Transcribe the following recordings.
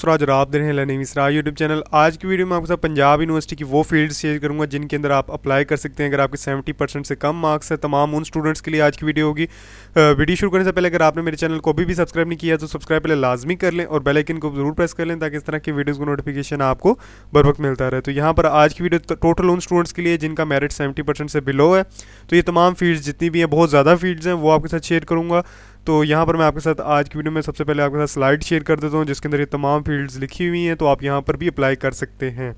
सुराज और आप दे रहे हैं लर्निंग मिश्रा यूट्यूब चैनल आज की वीडियो में आपके साथ पंजाब यूनिवर्सिटी की वो फील्ड शेयर करूंगा जिनके अंदर आप अप्लाई कर सकते हैं अगर आपके 70 परसेंट से कम मार्क्स है तमाम उन स्टूडेंट्स के लिए आज की वीडियो होगी वीडियो शुरू करने से पहले अगर आपने मेरे चैनल को अभी भी सब्सक्राइब नहीं किया तो सब्सक्राइब पहले लाजमी कर लें और बेलाइकन को जरूर प्रेस कर लें ताकि इस तरह की वीडियोज़ को नोटिफिकेशन आपको बर वक्त मिलता रहे तो यहाँ पर आज की वीडियो टोटल उन स्टूडेंट्स के लिए जिनका मेरिट सेवेंटी से बिलो है तो ये तमाम फील्ड्स जितनी भी हैं बहुत ज़्यादा फील्ड्स हैं वो आपके साथ शेयर करूँगा तो यहाँ पर मैं आपके साथ आज की वीडियो में सबसे पहले आपके साथ स्लाइड शेयर कर देता हूँ जिसके अंदर ये तमाम फील्ड्स लिखी हुई हैं तो आप यहाँ पर भी अप्लाई कर सकते हैं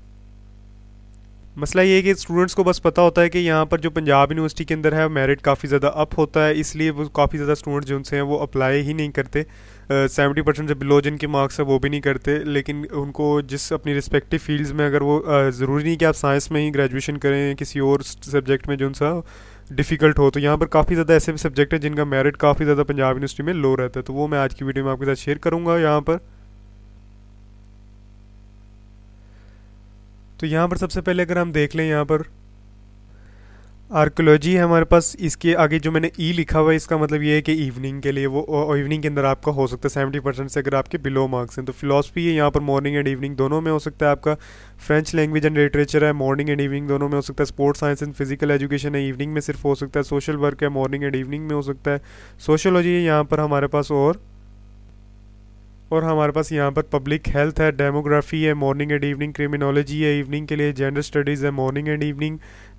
मसला ये है कि स्टूडेंट्स को बस पता होता है कि यहाँ पर जो पंजाब यूनिवर्सिटी के अंदर है मेरिट काफ़ी ज़्यादा अप होता है इसलिए वो काफ़ी ज़्यादा स्टूडेंट्स जो उनसे हैं वो अप्लाई ही नहीं करते सेवेंटी परसेंट से बिलो जिनके मार्क्स है वो भी नहीं करते लेकिन उनको जिस अपनी रिस्पेक्टिव फील्ड्स में अगर वो ज़रूरी नहीं कि आप साइंस में ही ग्रेजुएशन करें किसी और सब्जेक्ट में जो सा डिफ़िकल्ट हो तो यहाँ पर काफ़ी ज़्यादा ऐसे भी सब्जेक्ट हैं जिनका मेरिट काफ़ी ज़्यादा पंजाब यूनिवर्सिटी में लो रहता है तो वो मैं आज की वीडियो में आपके साथ शेयर करूँगा यहाँ पर तो यहाँ पर सबसे पहले अगर हम देख लें यहाँ पर आर्कोलॉजी है हमारे पास इसके आगे जो मैंने ई e लिखा हुआ है इसका मतलब ये है कि इवनिंग के लिए वो इवनिंग के अंदर आपका हो सकता है सेवेंटी परसेंट से अगर आपके बिलो मार्क्स हैं तो फिलोसफी है यहाँ पर मॉर्निंग एंड इवनिंग दोनों में हो सकता है आपका फ्रेंच लैंग्वेज एंड लिटरेचर है मॉर्निंग एंड इवनिंग दोनों में हो सकता है sports science and physical education है इवनिंग में सिर्फ हो सकता है सोशल वर्क है मॉर्निंग एंड इवनिंग में हो सकता है सोशोलॉजी है यहाँ पर हमारे पास और और हमारे पास यहाँ पर पब्लिक हेल्थ है डेमोग्राफी है मॉर्निंग एंड इवनिंग क्रिमिनोलॉजी है इवनिंग के लिए जेंडर स्टडीज़ है morning and evening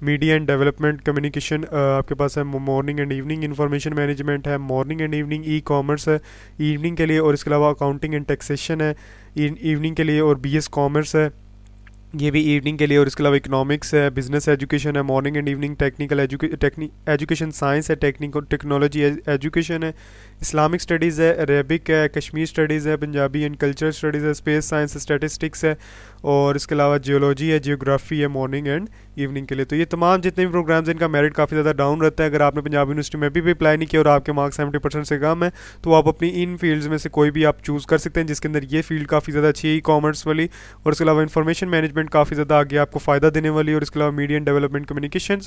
media and development communication आपके पास है morning and evening information management है morning and evening E commerce है इवनिंग के लिए और इसके अलावा अकाउंटिंग एंड टैक्सेशन है इवनिंग e-, के लिए और बी कॉमर्स है ये भी इवनिंग के लिए और इसके अलावा इकोनॉमिक्स है बिजनेस एजुकेशन है morning and evening technical education science है टेक्निकल टेक्नोलॉजी एजुकेशन है इस्लामिक स्टडीज़ है अरेबिक है कश्मीर स्टडीज़ है पंजाबी एंड कल्चर स्टडीज़ है स्पेस साइंस स्टेटिस्टिक्स है और इसके अलावा जियोलॉजी है जियोग्राफी है मॉर्निंग एंड इवनिंग के लिए तो ये तमाम जितने भी प्रोग्राम्स इनका मेरिट काफ़ी ज़्यादा डाउन रहता है अगर आपने पंजाब यूनिवर्सिटी में भी भी अप्लाई नहीं किया और आपके मार्क्स सेवेंटी परसेंट से कम है तो आप अपनी इन फील्ड्स में से कोई भी आप चूज़ कर सकते हैं जिसके अंदर ये फील्ड काफ़ी ज़्यादा अच्छी है ई कॉमर्स वाली और इसके अलावा इन्फॉर्मेशन मैनेजमेंट काफ़ी ज़्यादा आगे आपको फ़ायदा देने वाली और इसके अलावा मीडिया एंड डेवलपमेंट कम्युनिकेशन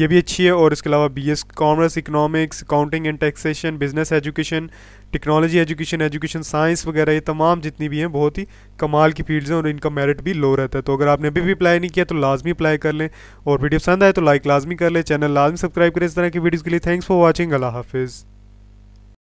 ये भी अच्छी है और इसके अलावा B S commerce economics accounting and taxation business education technology education education science वगैरह ये तमाम जितनी भी हैं बहुत ही कमाल की फील्ड्स हैं और इनका मेरिट भी लो रहता है तो अगर आपने अभी भी अप्लाई नहीं किया तो लाजमी अप्लाई कर लें और वीडियो पसंद आए तो लाइक लाजमी कर लें चैनल लाजमी सब्सक्राइब करें इस तरह की वीडियोज़ के लिए थैंक्स फॉर वॉचिंग अल्लाह हाफिज़